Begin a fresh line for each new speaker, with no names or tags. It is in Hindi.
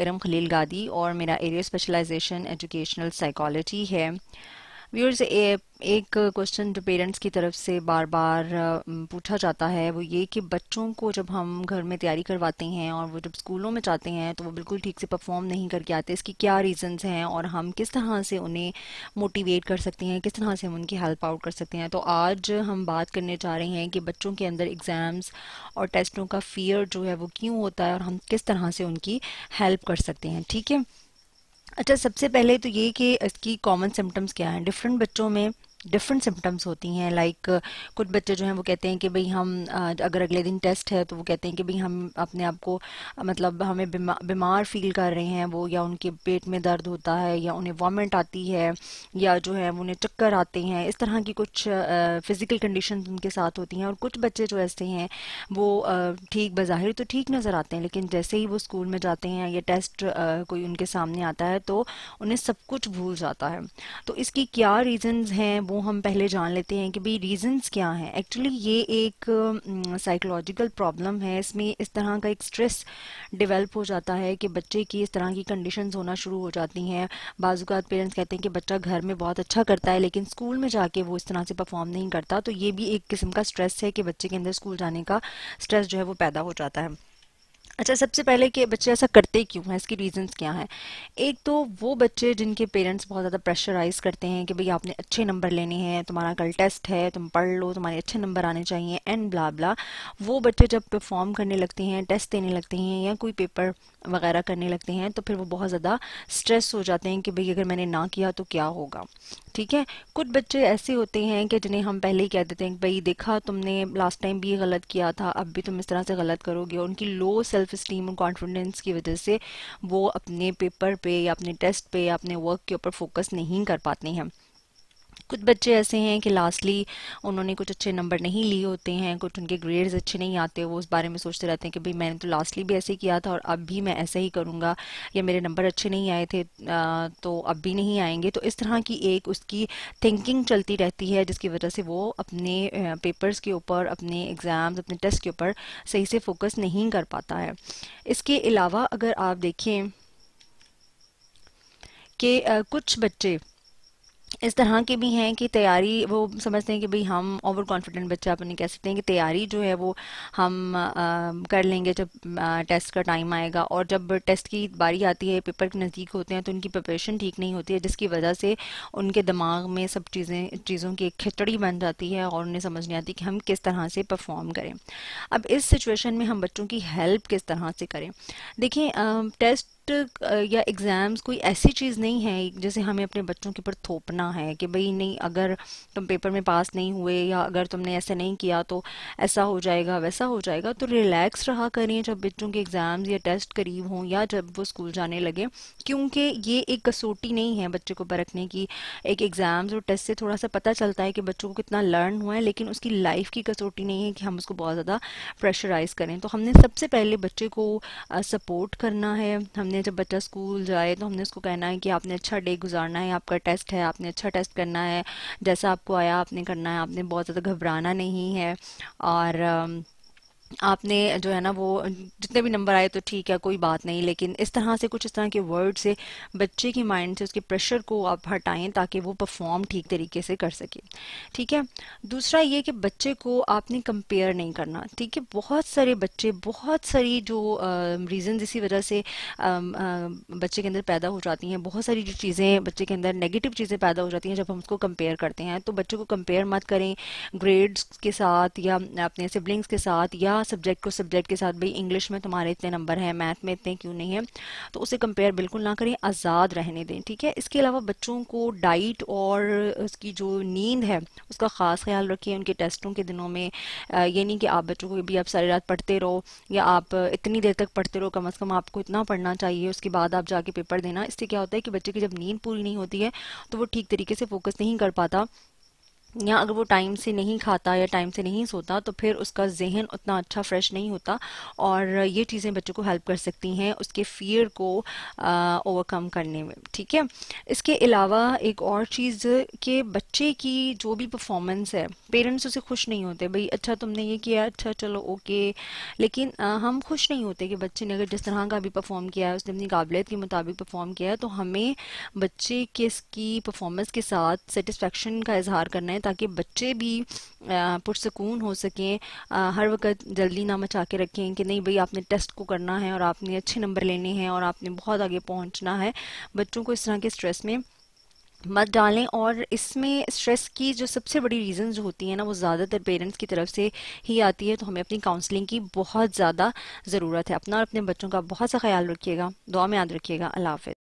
इरम खलील गादी और मेरा एरिया स्पेशलाइजेशन एजुकेशनल साइकोलॉजी है व्यूअर्स एक क्वेश्चन जो पेरेंट्स की तरफ से बार बार पूछा जाता है वो ये कि बच्चों को जब हम घर में तैयारी करवाते हैं और वो जब स्कूलों में जाते हैं तो वो बिल्कुल ठीक से परफॉर्म नहीं करके आते इसकी क्या रीजंस हैं और हम किस तरह से उन्हें मोटिवेट कर सकते हैं किस तरह से हम उनकी हेल्प आउट कर सकते हैं तो आज हम बात करने जा रहे हैं कि बच्चों के अंदर एग्ज़ाम्स और टेस्टों का फियर जो है वो क्यों होता है और हम किस तरह से उनकी हेल्प कर सकते हैं ठीक है अच्छा सबसे पहले तो ये कि इसकी कॉमन सिम्टम्स क्या हैं डिफरेंट बच्चों में डिफरेंट सिम्टम्स होती हैं लाइक like, कुछ बच्चे जो हैं वो कहते हैं कि भाई हम अगर अगले दिन टेस्ट है तो वो कहते हैं कि भाई हम अपने आप को मतलब हमें बीमार फील कर रहे हैं वो या उनके पेट में दर्द होता है या उन्हें वॉमिट आती है या जो है उन्हें चक्कर आते हैं इस तरह की कुछ फ़िज़िकल कंडीशन उनके साथ होती हैं और कुछ बच्चे जो ऐसे हैं वो ठीक बाहिर तो ठीक नज़र आते हैं लेकिन जैसे ही वो स्कूल में जाते हैं या टेस्ट कोई उनके सामने आता है तो उन्हें सब कुछ भूल जाता है तो इसकी क्या रीज़न्स हैं वो वो हम पहले जान लेते हैं कि भाई रीजंस क्या हैं एक्चुअली ये एक साइकोलॉजिकल प्रॉब्लम है इसमें इस तरह का एक स्ट्रेस डेवलप हो जाता है कि बच्चे की इस तरह की कंडीशंस होना शुरू हो जाती हैं बाज़ात पेरेंट्स कहते हैं कि बच्चा घर में बहुत अच्छा करता है लेकिन स्कूल में जाके वो इस तरह से परफॉर्म नहीं करता तो ये भी एक किस्म का स्ट्रेस है कि बच्चे के अंदर स्कूल जाने का स्ट्रेस जो है वो पैदा हो जाता है अच्छा सबसे पहले कि बच्चे ऐसा करते क्यों हैं इसके रीजंस क्या हैं एक तो वो बच्चे जिनके पेरेंट्स बहुत ज़्यादा प्रेशराइज करते हैं कि भाई आपने अच्छे नंबर लेने हैं तुम्हारा कल टेस्ट है तुम पढ़ लो तुम्हारे अच्छे नंबर आने चाहिए एंड ब्ला ब्ला वो बच्चे जब परफॉर्म करने लगते हैं टेस्ट देने लगते हैं या कोई पेपर वगैरह करने लगते हैं तो फिर वो बहुत ज़्यादा स्ट्रेस हो जाते हैं कि भाई अगर मैंने ना किया तो क्या होगा ठीक है कुछ बच्चे ऐसे होते हैं कि जिन्हें हम पहले ही कह देते हैं भाई देखा तुमने लास्ट टाइम भी गलत किया था अब भी तुम इस तरह से गलत करोगे उनकी लो सेल्फ सेल्फ इस्टीम और कॉन्फिडेंस की वजह से वो अपने पेपर पे या अपने टेस्ट पे या अपने वर्क के ऊपर फोकस नहीं कर पाते हैं कुछ बच्चे ऐसे हैं कि लास्टली उन्होंने कुछ अच्छे नंबर नहीं लिए होते हैं कुछ उनके ग्रेड्स अच्छे नहीं आते वो उस बारे में सोचते रहते हैं कि भाई मैंने तो लास्टली भी ऐसे किया था और अब भी मैं ऐसा ही करूँगा या मेरे नंबर अच्छे नहीं आए थे तो अब भी नहीं आएंगे तो इस तरह की एक उसकी थिंकिंग चलती रहती है जिसकी वजह से वो अपने पेपर्स के ऊपर अपने एग्ज़ाम्स अपने टेस्ट के ऊपर सही से फोकस नहीं कर पाता है इसके अलावा अगर आप देखें कि कुछ बच्चे इस तरह के भी हैं कि तैयारी वो समझते हैं कि भाई हम ओवर कॉन्फिडेंट बच्चे अपने कह सकते हैं कि तैयारी जो है वो हम आ, कर लेंगे जब आ, टेस्ट का टाइम आएगा और जब टेस्ट की बारी आती है पेपर के नज़दीक होते हैं तो उनकी प्रिपरेशन ठीक नहीं होती है जिसकी वजह से उनके दिमाग में सब चीज़ें चीज़ों की एक खिचड़ी बन जाती है और उन्हें समझ नहीं आती कि हम किस तरह से परफॉर्म करें अब इस सिचुएशन में हम बच्चों की हेल्प किस तरह से करें देखिए टेस्ट प्रोजेक्ट uh, या एग्ज़ाम्स कोई ऐसी चीज़ नहीं है जैसे हमें अपने बच्चों के ऊपर थोपना है कि भाई नहीं अगर तुम पेपर में पास नहीं हुए या अगर तुमने ऐसे नहीं किया तो ऐसा हो जाएगा वैसा हो जाएगा तो रिलैक्स रहा करें जब बच्चों के एग्ज़ाम्स या टेस्ट करीब हों या जब वो स्कूल जाने लगे क्योंकि ये एक कसोटी नहीं है बच्चे को परखने की एक एग्ज़ाम्स और टेस्ट से थोड़ा सा पता चलता है कि बच्चों को कितना लर्न हुआ है लेकिन उसकी लाइफ की कसौटी नहीं है कि हम उसको बहुत ज़्यादा प्रेशराइज़ करें तो हमने सबसे पहले बच्चे को सपोर्ट uh, करना है हमने करने जब बच्चा स्कूल जाए तो हमने उसको कहना है कि आपने अच्छा डे गुजारना है आपका टेस्ट है आपने अच्छा टेस्ट करना है जैसा आपको आया आपने करना है आपने बहुत ज़्यादा घबराना नहीं है और um, आपने जो है ना वो जितने भी नंबर आए तो ठीक है कोई बात नहीं लेकिन इस तरह से कुछ इस तरह के वर्ड से बच्चे की माइंड से उसके प्रेशर को आप हटाएं ताकि वो परफॉर्म ठीक तरीके से कर सके ठीक है दूसरा ये कि बच्चे को आपने कंपेयर नहीं करना ठीक है बहुत सारे बच्चे बहुत सारी जो रीज़न इसी वजह से आ, आ, बच्चे के अंदर पैदा हो जाती हैं बहुत सारी जो चीज़ें बच्चे के अंदर नेगेटिव चीज़ें पैदा हो जाती हैं जब हम उसको कंपेयर करते हैं तो बच्चों को कंपेयर मत करें ग्रेड्स के साथ या अपने सिबलिंग्स के साथ या या सब्जेक्ट को सब्जेक्ट के साथ भाई इंग्लिश में तुम्हारे इतने नंबर हैं मैथ में इतने क्यों नहीं है तो उसे कंपेयर बिल्कुल ना करें आज़ाद रहने दें ठीक है इसके अलावा बच्चों को डाइट और उसकी जो नींद है उसका ख़ास ख्याल रखिए उनके टेस्टों के दिनों में ये नहीं कि आप बच्चों को भी आप सारी रात पढ़ते रहो या आप इतनी देर तक पढ़ते रहो कम अज़ कम आपको इतना पढ़ना चाहिए उसके बाद आप जाके पेपर देना इससे क्या होता है कि बच्चे की जब नींद पूरी नहीं होती है तो वो ठीक तरीके से फोकस नहीं कर पाता या अगर वो टाइम से नहीं खाता या टाइम से नहीं सोता तो फिर उसका जहन उतना अच्छा फ्रेश नहीं होता और ये चीज़ें बच्चों को हेल्प कर सकती हैं उसके फियर को ओवरकम करने में ठीक है इसके अलावा एक और चीज़ के बच्चे की जो भी परफॉर्मेंस है पेरेंट्स उसे खुश नहीं होते भाई अच्छा तुमने ये किया अच्छा चलो ओके लेकिन आ, हम खुश नहीं होते कि बच्चे ने अगर जिस तरह का भी परफॉर्म किया है उसने अपनी काबिलियत के मुताबिक परफॉर्म किया है तो हमें बच्चे के की परफॉर्मेंस के साथ सेटिस्फेक्शन का इजहार करना है ताकि बच्चे भी पुरसकून हो सकें हर वक्त जल्दी ना मचा के रखें कि नहीं भाई आपने टेस्ट को करना है और आपने अच्छे नंबर लेने हैं और आपने बहुत आगे पहुंचना है बच्चों को इस तरह के स्ट्रेस में मत डालें और इसमें स्ट्रेस की जो सबसे बड़ी रीज़न जो होती है ना वो ज़्यादातर पेरेंट्स की तरफ से ही आती है तो हमें अपनी काउंसलिंग की बहुत ज़्यादा ज़रूरत है अपना और अपने बच्चों का बहुत सा ख्याल रखिएगा दुआ में याद रखिएगा अल्लाह हाफ